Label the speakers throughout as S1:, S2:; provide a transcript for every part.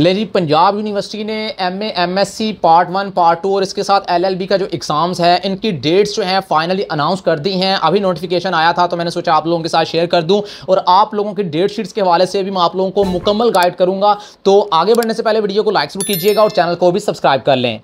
S1: ले जी पंजाब यूनिवर्सिटी ने M MSc part one part two और इसके साथ एलएलबी का जो एग्ज़ाम्स है इनकी डेट्स जो हैं फाइनली अनाउंस कर दी हैं अभी नोटिफिकेशन आया था तो मैंने सोचा आप लोगों के साथ शेयर कर दूं और आप लोगों की डेट शीट्स के हवाले से भी मैं आप लोगों को मुकम्मल गाइड करूंगा तो आगे बढ़ने से पहले वीडियो को लाइक जरूर कीजिएगा और चैनल को भी सब्सक्राइब कर लें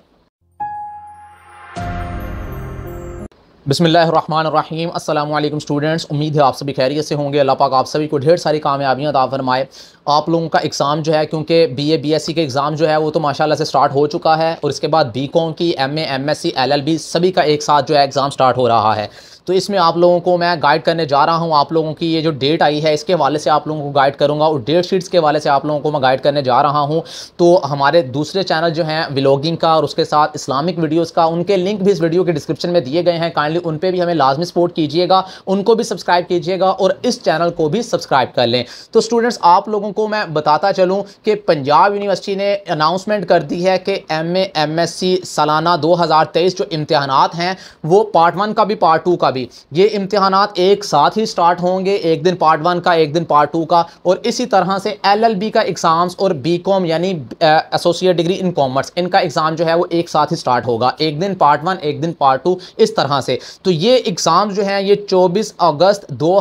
S1: बिसमीम स्टूडेंट्स उम्मीद है आप सभी खैरियत से होंगे अल्लाह पाक आप सभी को ढेर सारी कामयाबियाँ फरमाए आप लोगों का एग्ज़ाम जो है क्योंकि B A B S C के एग्ज़ाम जो है वो तो माशाल्लाह से स्टार्ट हो चुका है और इसके बाद बी कॉम की M A M S C L L B सभी का एक साथ जो है एग्ज़ाम स्टार्ट हो रहा है तो इसमें आप लोगों को मैं गाइड करने जा रहा हूँ आप लोगों की ये जो डेट आई है इसके वाले से आप लोगों को गाइड करूँगा और डेट शीट्स के वाले से आप लोगों को मैं गाइड करने जा रहा हूँ तो हमारे दूसरे चैनल जो हैं व्लॉगिंग का और उसके साथ इस्लामिक वीडियोज़ का उनके लिंक भी इस वीडियो के डिस्क्रिप्शन में दिए गए हैं काइंडली उन पर भी हमें लाजमी सपोर्ट कीजिएगा उनको भी सब्सक्राइब कीजिएगा और इस चैनल को भी सब्सक्राइब कर लें तो स्टूडेंट्स आप लोगों को आपको मैं बताता चलूं कि पंजाब यूनिवर्सिटी ने अनाउंसमेंट कर दी है कि एम एमएससी सालाना 2023 जो इम्तहान हैं वो पार्ट वन का भी पार्ट टू का भी ये इम्तहान एक साथ ही स्टार्ट होंगे एक दिन पार्ट वन का एक दिन पार्ट टू का और इसी तरह से एलएलबी का एग्ज़ाम्स और बीकॉम यानी एसोसिएट डिग्री इन कॉमर्स इनका एग्ज़ाम जो है वो एक साथ ही स्टार्ट होगा एक दिन पार्ट वन एक दिन पार्ट टू इस तरह से तो ये एग्ज़ाम जो हैं ये चौबीस अगस्त दो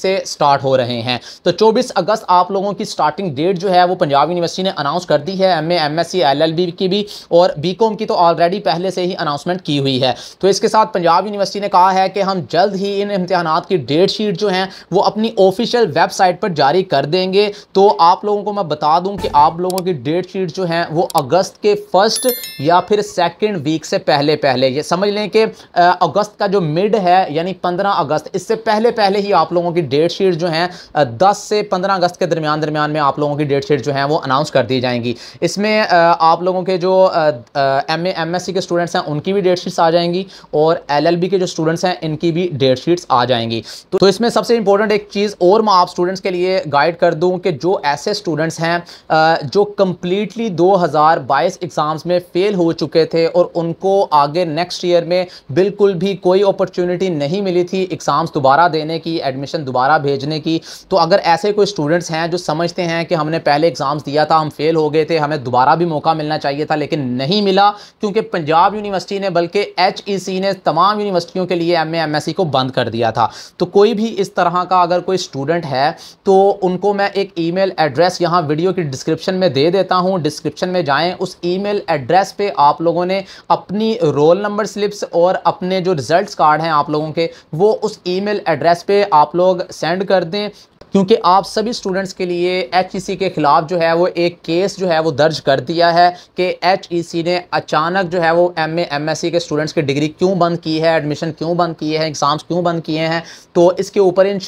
S1: से स्टार्ट हो रहे हैं तो चौबीस अगस्त आप लोगों डिप्लोमों की स्टार्टिंग डेट जो है वो पंजाब यूनिवर्सिटी ने अनाउंस कर दी है एम एम एस की भी और बी की तो ऑलरेडी पहले से ही अनाउंसमेंट की हुई है तो इसके साथ पंजाब यूनिवर्सिटी ने कहा है कि हम जल्द ही इन इम्तहान की डेट शीट जो है वो अपनी ऑफिशियल वेबसाइट पर जारी कर देंगे तो आप लोगों को मैं बता दूं कि आप लोगों की डेट शीट जो है वो अगस्त के फर्स्ट या फिर सेकंड वीक से पहले पहले ये समझ लें कि अगस्त का जो मिड है यानी 15 अगस्त इससे पहले पहले ही आप लोगों की डेट शीट जो है 10 से 15 अगस्त के दरमियान दरमियान दरमियान में आप लोगों की डेट शीट जो है वो अनाउंस कर दी जाएंगी इसमें आप लोगों के जो एम एम एस सी के स्टूडेंट्स हैं उनकी भी डेट शीट्स आ जाएंगी और एल एल बी के जो स्टूडेंट्स हैं इनकी भी डेट शीट्स आ जाएंगी तो, तो इसमें सबसे इंपॉर्टेंट एक चीज़ और मैं आप स्टूडेंट्स के लिए गाइड कर दूँ कि जो ऐसे स्टूडेंट्स हैं जो कम्प्लीटली दो हज़ार बाईस एग्ज़ाम्स में फ़ेल हो चुके थे और उनको आगे नेक्स्ट ईयर में बिल्कुल भी कोई अपॉर्चुनिटी नहीं मिली थी एग्ज़ाम्स दोबारा देने की एडमिशन दोबारा भेजने की तो अगर ऐसे कोई स्टूडेंट्स हैं जो जो समझते हैं कि हमने पहले एग्ज़ाम्स दिया था हम फेल हो गए थे हमें दोबारा भी मौका मिलना चाहिए था लेकिन नहीं मिला क्योंकि पंजाब यूनिवर्सिटी ने बल्कि एच e ने तमाम यूनिवर्सिटियों के लिए एम एम को बंद कर दिया था तो कोई भी इस तरह का अगर कोई स्टूडेंट है तो उनको मैं एक ईमेल एड्रेस यहाँ वीडियो की डिस्क्रिप्शन में दे देता हूँ डिस्क्रिप्शन में जाएँ उस ईमेल एड्रेस पर आप लोगों ने अपनी रोल नंबर स्लिप्स और अपने जो रिजल्ट कार्ड हैं आप लोगों के वो उस ईमेल एड्रेस पे आप लोग सेंड कर दें क्योंकि आप सभी स्टूडेंट्स के लिए एच ई सी के ख़िलाफ़ जो है वो एक केस जो है वो दर्ज कर दिया है कि एच ई सी ने अचानक जो है वो एम एम एस सी के स्टूडेंट्स की डिग्री क्यों बंद की है एडमिशन क्यों बंद किए हैं एग्ज़ाम्स क्यों बंद किए हैं तो इसके ऊपर इन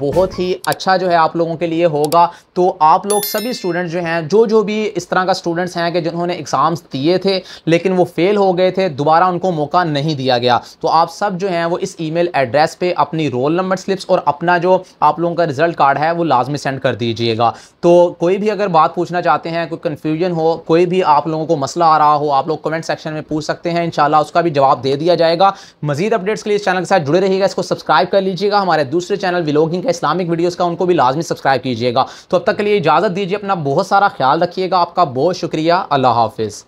S1: बहुत ही अच्छा जो है आप लोगों के लिए होगा तो आप लोग सभी स्टूडेंट्स जो हैं जो जो भी इस तरह का स्टूडेंट्स हैं कि जिन्होंने एग्ज़ाम्स दिए थे लेकिन वो फ़ेल हो गए थे दोबारा उनको मौका नहीं दिया गया तो आप सब जो हैं वो इस मेल एड्रेस पे अपनी रोल नंबर स्लिप्स और अपना जो आप लोगों का रिजल्ट कार्ड कार्ड है वो लाजमी सेंड कर दीजिएगा तो कोई भी अगर बात पूछना चाहते हैं कोई कन्फ्यूजन हो कोई भी आप लोगों को मसला आ रहा हो आप लोग कमेंट सेक्शन में पूछ सकते हैं इंशाल्लाह उसका भी जवाब दे दिया जाएगा मजीद अपडेट्स के लिए इस चैनल के साथ जुड़े रहिएगा इसको सब्सक्राइब कर लीजिएगा हमारे दूसरे चैनल विलोगिंग का इस्लामिक वीडियोज़ का उनको भी लाजमी सब्सक्राइब कीजिएगा तो अब तक के लिए इजाज़त दीजिए अपना बहुत सारा ख्याल रखिएगा आपका बहुत शुक्रिया अल्लाह हाफिज़